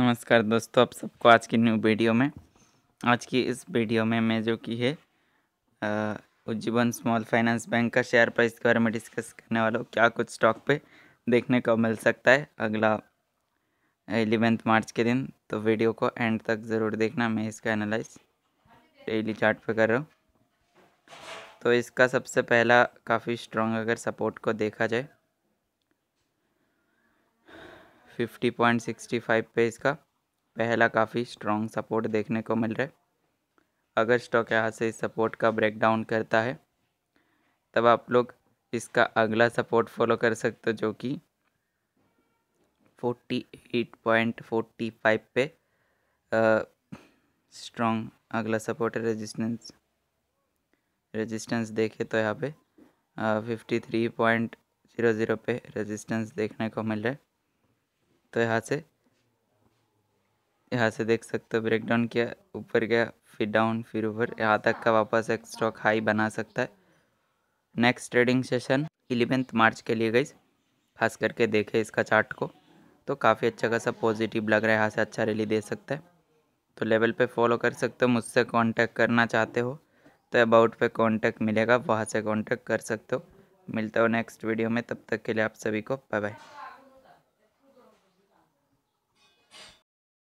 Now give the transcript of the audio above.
नमस्कार दोस्तों आप सबको आज की न्यू वीडियो में आज की इस वीडियो में मैं जो की है उज्जीवन स्मॉल फाइनेंस बैंक का शेयर प्राइस के बारे में डिस्कस करने वाला हूँ क्या कुछ स्टॉक पे देखने को मिल सकता है अगला एलेवेंथ मार्च के दिन तो वीडियो को एंड तक ज़रूर देखना मैं इसका एनालाइज डेली चार्ट पे कर रहा हूँ तो इसका सबसे पहला काफ़ी स्ट्रॉन्ग अगर सपोर्ट को देखा जाए 50.65 पे इसका पहला काफ़ी स्ट्रॉन्ग सपोर्ट देखने को मिल रहा है अगर स्टॉक यहाँ से इस सपोर्ट का ब्रेकडाउन करता है तब आप लोग इसका अगला सपोर्ट फॉलो कर सकते हो जो कि 48.45 पे स्ट्रॉन्ग अगला सपोर्ट है रेजिस्टेंस रेजिस्टेंस देखे तो यहाँ पे fifty three point zero zero पे रेजिस्टेंस देखने को मिल रहा है तो यहाँ से यहाँ से देख सकते हो ब्रेक डाउन किया ऊपर गया फिर डाउन फिर ऊपर यहाँ तक का वापस एक स्टॉक हाई बना सकता है next trading session eleventh March के लिए गई खास करके देखे इसका चार्ट को तो काफ़ी अच्छा खासा पॉजिटिव लग रहा है यहाँ से अच्छा रैली दे सकता है तो लेवल पे फॉलो कर सकते हो मुझसे कांटेक्ट करना चाहते हो तो अबाउट पे कांटेक्ट मिलेगा वहाँ से कांटेक्ट कर सकते हो मिलता हो नेक्स्ट वीडियो में तब तक के लिए आप सभी को बाय बाय